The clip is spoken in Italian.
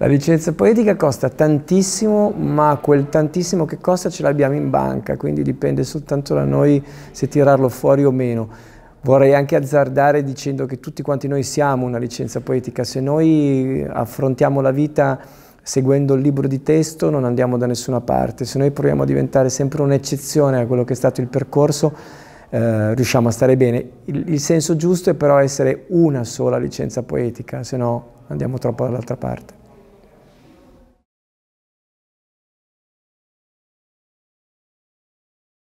La licenza poetica costa tantissimo, ma quel tantissimo che costa ce l'abbiamo in banca, quindi dipende soltanto da noi se tirarlo fuori o meno. Vorrei anche azzardare dicendo che tutti quanti noi siamo una licenza poetica, se noi affrontiamo la vita seguendo il libro di testo non andiamo da nessuna parte, se noi proviamo a diventare sempre un'eccezione a quello che è stato il percorso eh, riusciamo a stare bene. Il, il senso giusto è però essere una sola licenza poetica, se no andiamo troppo dall'altra parte.